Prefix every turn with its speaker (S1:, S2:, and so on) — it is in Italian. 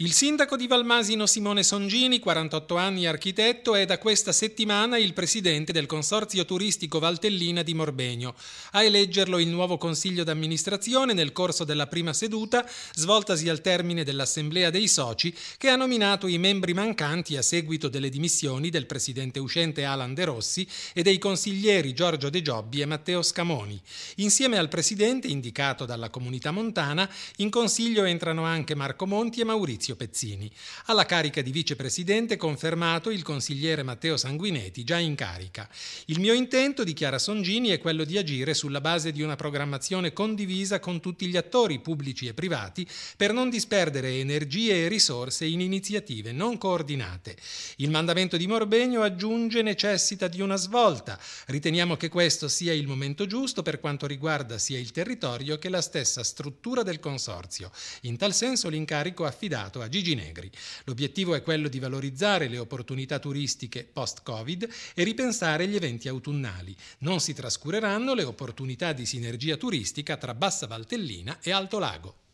S1: Il sindaco di Valmasino Simone Songini, 48 anni architetto, è da questa settimana il presidente del Consorzio Turistico Valtellina di Morbegno. A eleggerlo il nuovo consiglio d'amministrazione nel corso della prima seduta, svoltasi al termine dell'assemblea dei soci, che ha nominato i membri mancanti a seguito delle dimissioni del presidente uscente Alan De Rossi e dei consiglieri Giorgio De Giobbi e Matteo Scamoni. Insieme al presidente, indicato dalla comunità montana, in consiglio entrano anche Marco Monti e Maurizio Maurizio Pezzini. Alla carica di vicepresidente confermato il consigliere Matteo Sanguinetti, già in carica. Il mio intento, dichiara Songini, è quello di agire sulla base di una programmazione condivisa con tutti gli attori pubblici e privati per non disperdere energie e risorse in iniziative non coordinate. Il mandamento di Morbegno aggiunge necessita di una svolta. Riteniamo che questo sia il momento giusto per quanto riguarda sia il territorio che la stessa struttura del consorzio. In tal senso l'incarico affidato dedicato a Gigi Negri. L'obiettivo è quello di valorizzare le opportunità turistiche post-Covid e ripensare gli eventi autunnali. Non si trascureranno le opportunità di sinergia turistica tra Bassa Valtellina e Alto Lago.